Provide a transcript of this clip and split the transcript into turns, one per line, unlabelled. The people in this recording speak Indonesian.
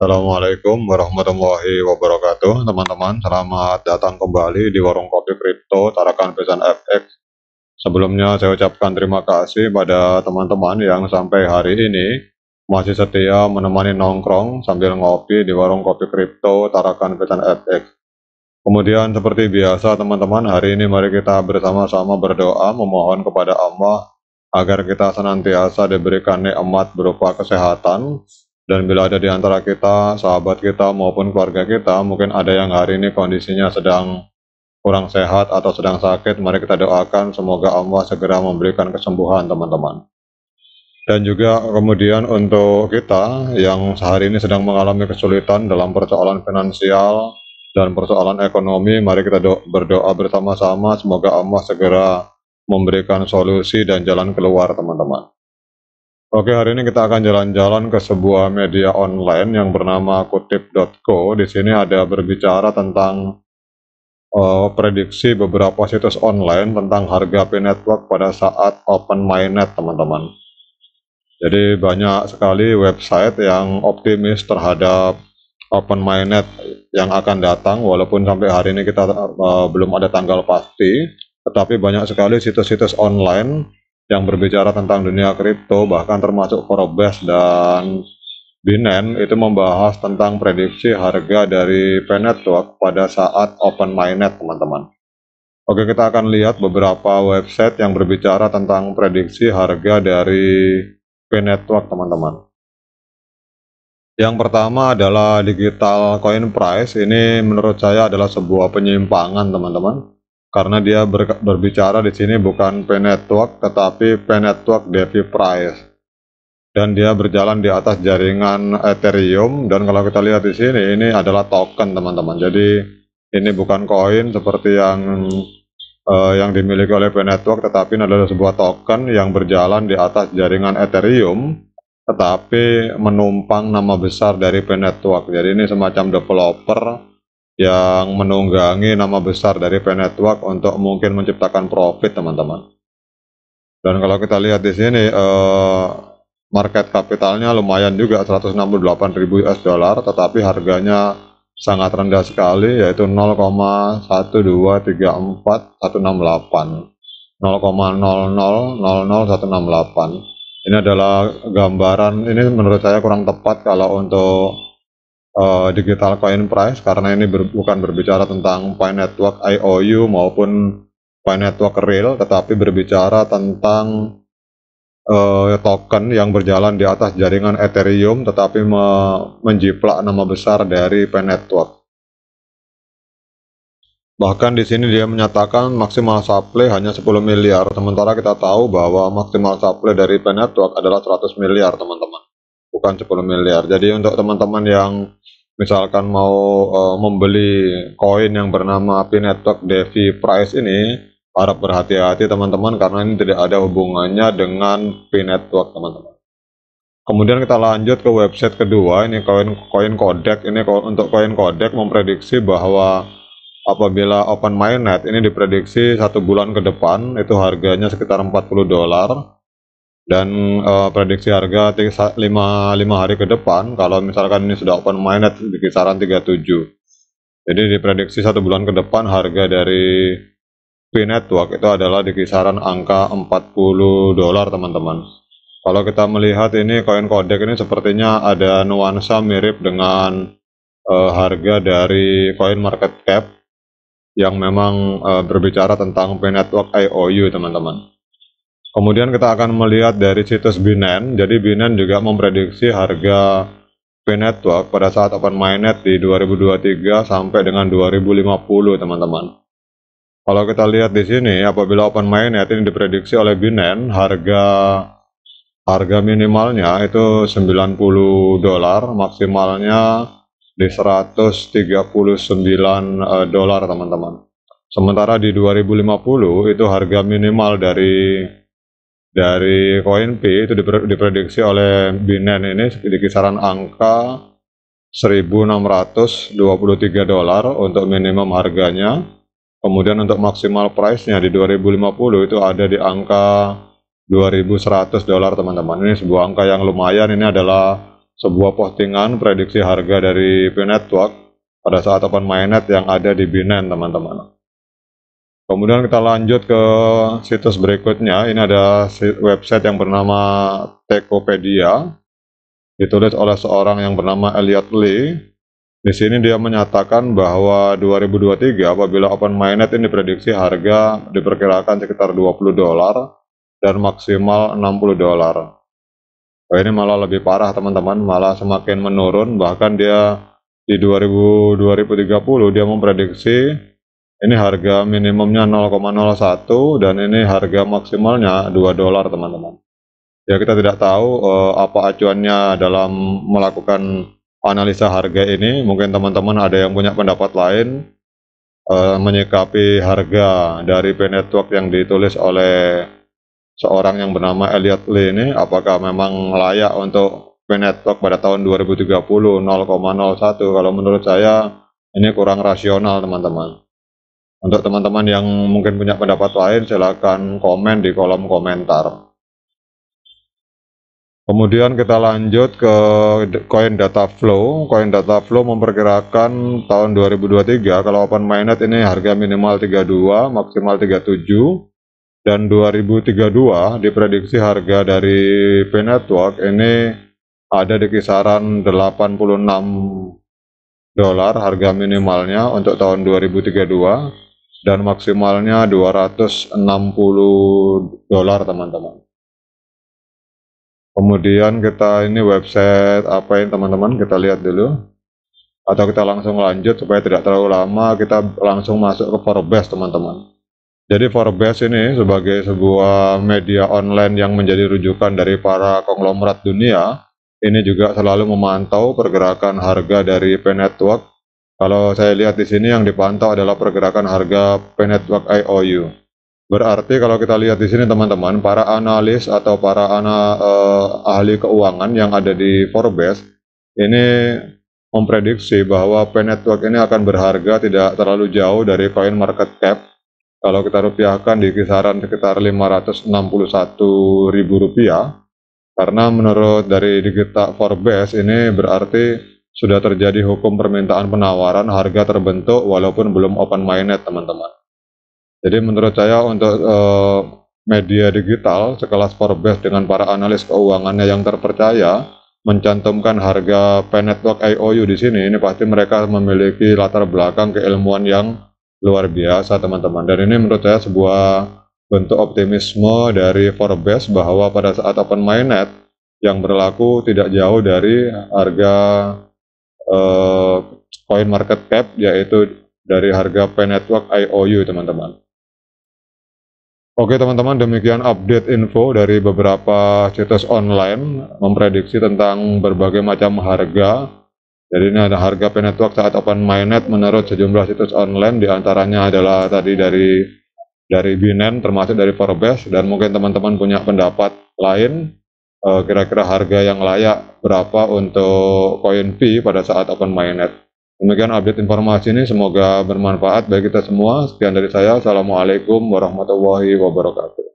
Assalamualaikum warahmatullahi wabarakatuh teman-teman selamat datang kembali di warung kopi kripto tarakan pesan FX sebelumnya saya ucapkan terima kasih pada teman-teman yang sampai hari ini masih setia menemani nongkrong sambil ngopi di warung kopi kripto tarakan pesan FX kemudian seperti biasa teman-teman hari ini mari kita bersama-sama berdoa memohon kepada Allah agar kita senantiasa diberikan nikmat berupa kesehatan dan bila ada di antara kita, sahabat kita maupun keluarga kita, mungkin ada yang hari ini kondisinya sedang kurang sehat atau sedang sakit, mari kita doakan semoga Allah segera memberikan kesembuhan teman-teman. Dan juga kemudian untuk kita yang sehari ini sedang mengalami kesulitan dalam persoalan finansial dan persoalan ekonomi, mari kita berdoa bersama-sama semoga Allah segera memberikan solusi dan jalan keluar teman-teman. Oke, hari ini kita akan jalan-jalan ke sebuah media online yang bernama kutip.co. Di sini ada berbicara tentang uh, prediksi beberapa situs online tentang harga P-Network pada saat open mainnet, teman-teman. Jadi banyak sekali website yang optimis terhadap open mainnet yang akan datang, walaupun sampai hari ini kita uh, belum ada tanggal pasti, tetapi banyak sekali situs-situs online yang berbicara tentang dunia kripto bahkan termasuk Forbes dan Binance itu membahas tentang prediksi harga dari Penetwork pada saat open mainnet teman-teman. Oke kita akan lihat beberapa website yang berbicara tentang prediksi harga dari Penetwork teman-teman. Yang pertama adalah digital coin price, ini menurut saya adalah sebuah penyimpangan teman-teman karena dia ber, berbicara di sini bukan P network tetapi P network DeFi Price dan dia berjalan di atas jaringan Ethereum dan kalau kita lihat di sini ini adalah token teman-teman jadi ini bukan koin seperti yang uh, yang dimiliki oleh P network tetapi ini adalah sebuah token yang berjalan di atas jaringan Ethereum tetapi menumpang nama besar dari P network jadi ini semacam developer yang menunggangi nama besar dari P Network untuk mungkin menciptakan profit teman-teman. Dan kalau kita lihat di sini eh, market kapitalnya lumayan juga 168.000 US dollar tetapi harganya sangat rendah sekali yaitu 0,1234168 0,0000168 ini adalah gambaran ini menurut saya kurang tepat kalau untuk uh, digital coin price karena ini ber, bukan berbicara tentang Pi Network IOU maupun Pi Network Real tetapi berbicara tentang uh, token yang berjalan di atas jaringan Ethereum tetapi me menjiplak nama besar dari Pi Network. Bahkan di sini dia menyatakan maksimal supply hanya 10 miliar, sementara kita tahu bahwa maksimal supply dari Pi Network adalah 100 miliar, teman-teman bukan 10 miliar. Jadi untuk teman-teman yang misalkan mau uh, membeli koin yang bernama P Network Devi Price ini harap berhati-hati teman-teman karena ini tidak ada hubungannya dengan P Network teman-teman. Kemudian kita lanjut ke website kedua ini koin koin kodek ini ko, untuk koin kodek memprediksi bahwa apabila open mainnet ini diprediksi satu bulan ke depan itu harganya sekitar 40 dolar dan uh, prediksi harga 5, 5 hari ke depan kalau misalkan ini sudah open minded di kisaran 37 jadi diprediksi satu bulan ke depan harga dari P Network itu adalah di kisaran angka 40 dolar teman-teman kalau kita melihat ini koin kodek ini sepertinya ada nuansa mirip dengan uh, harga dari koin market cap yang memang uh, berbicara tentang P Network IOU teman-teman Kemudian kita akan melihat dari situs Binance. Jadi Binance juga memprediksi harga P-Network pada saat open mainnet di 2023 sampai dengan 2050 teman-teman. Kalau kita lihat di sini, apabila open mainnet ini diprediksi oleh Binance, harga harga minimalnya itu 90 dolar, maksimalnya di 139 eh, dolar teman-teman. Sementara di 2050 itu harga minimal dari dari koin P itu diprediksi oleh Binance ini di kisaran angka 1623 dolar untuk minimum harganya. Kemudian untuk maksimal price-nya di 2050 itu ada di angka 2100 dolar teman-teman. Ini sebuah angka yang lumayan. Ini adalah sebuah postingan prediksi harga dari P Network pada saat open mainnet yang ada di Binance teman-teman. Kemudian kita lanjut ke situs berikutnya. Ini ada website yang bernama Tekopedia. Ditulis oleh seorang yang bernama Elliot Lee. Di sini dia menyatakan bahwa 2023 apabila open mainnet ini diprediksi harga diperkirakan sekitar 20 dolar dan maksimal 60 dolar. Oh, ini malah lebih parah teman-teman, malah semakin menurun bahkan dia di 2000, 2030 dia memprediksi ini harga minimumnya 0,01 dan ini harga maksimalnya 2 dolar teman-teman ya kita tidak tahu uh, apa acuannya dalam melakukan analisa harga ini mungkin teman-teman ada yang punya pendapat lain uh, menyikapi harga dari P Network yang ditulis oleh seorang yang bernama Elliot Lee ini apakah memang layak untuk P Network pada tahun 2030 0,01 kalau menurut saya ini kurang rasional teman-teman untuk teman-teman yang mungkin punya pendapat lain, silakan komen di kolom komentar. Kemudian kita lanjut ke koin data flow. Koin data flow memperkirakan tahun 2023 kalau open mainnet ini harga minimal 32, maksimal 37 dan 2032 diprediksi harga dari P Network ini ada di kisaran 86 dolar harga minimalnya untuk tahun 2032 dan maksimalnya 260 dolar teman-teman kemudian kita ini website apa ini teman-teman kita lihat dulu atau kita langsung lanjut supaya tidak terlalu lama kita langsung masuk ke Forbes teman-teman jadi Forbes ini sebagai sebuah media online yang menjadi rujukan dari para konglomerat dunia ini juga selalu memantau pergerakan harga dari P Network kalau saya lihat di sini yang dipantau adalah pergerakan harga p IOU. Berarti kalau kita lihat di sini teman-teman, para analis atau para ana, eh, ahli keuangan yang ada di Forbes ini memprediksi bahwa P ini akan berharga tidak terlalu jauh dari coin market cap. Kalau kita rupiahkan di kisaran sekitar 561 ribu rupiah, karena menurut dari digital Forbes ini berarti sudah terjadi hukum permintaan penawaran, harga terbentuk walaupun belum open mainnet, teman-teman. Jadi menurut saya untuk eh, media digital sekelas Forbes dengan para analis keuangannya yang terpercaya mencantumkan harga Penetwork IOU di sini, ini pasti mereka memiliki latar belakang keilmuan yang luar biasa teman-teman. Dan ini menurut saya sebuah bentuk optimisme dari Forbes bahwa pada saat open mainnet yang berlaku tidak jauh dari harga uh, coin market cap yaitu dari harga pay Network IOU teman-teman. Oke teman-teman demikian update info dari beberapa situs online memprediksi tentang berbagai macam harga. Jadi ini ada harga pay Network saat open mainnet menurut sejumlah situs online diantaranya adalah tadi dari dari Binance termasuk dari Forbes dan mungkin teman-teman punya pendapat lain Eh, kira-kira harga yang layak berapa untuk koin V pada saat open mainnet. Demikian update informasi ini semoga bermanfaat bagi kita semua. Sekian dari saya. Assalamualaikum warahmatullahi wabarakatuh.